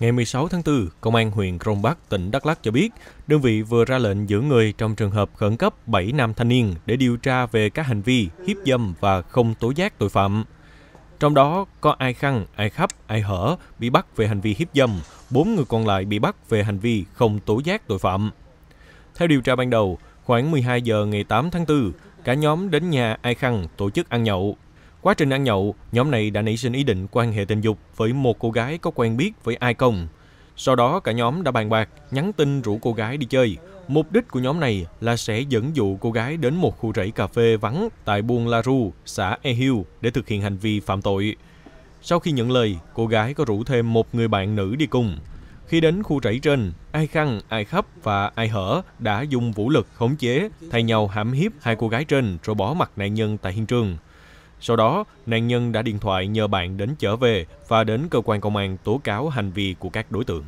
Ngày 16 tháng 4, Công an huyện Crong Bắc, tỉnh Đắk Lắk cho biết, đơn vị vừa ra lệnh giữ người trong trường hợp khẩn cấp 7 nam thanh niên để điều tra về các hành vi hiếp dâm và không tố giác tội phạm. Trong đó có ai khăn, ai khắp, ai hở bị bắt về hành vi hiếp dâm, 4 người còn lại bị bắt về hành vi không tố giác tội phạm. Theo điều tra ban đầu, khoảng 12 giờ ngày 8 tháng 4, cả nhóm đến nhà ai khăn tổ chức ăn nhậu. Quá trình ăn nhậu, nhóm này đã nảy sinh ý định quan hệ tình dục với một cô gái có quen biết với ai công. Sau đó cả nhóm đã bàn bạc, nhắn tin rủ cô gái đi chơi. Mục đích của nhóm này là sẽ dẫn dụ cô gái đến một khu rẫy cà phê vắng tại buôn La Ru, xã Ehiu để thực hiện hành vi phạm tội. Sau khi nhận lời, cô gái có rủ thêm một người bạn nữ đi cùng. Khi đến khu rẫy trên, ai khăn, ai khắp và ai hở đã dùng vũ lực khống chế, thay nhau hãm hiếp hai cô gái trên rồi bỏ mặt nạn nhân tại hiện trường. Sau đó, nạn nhân đã điện thoại nhờ bạn đến trở về và đến cơ quan công an tố cáo hành vi của các đối tượng.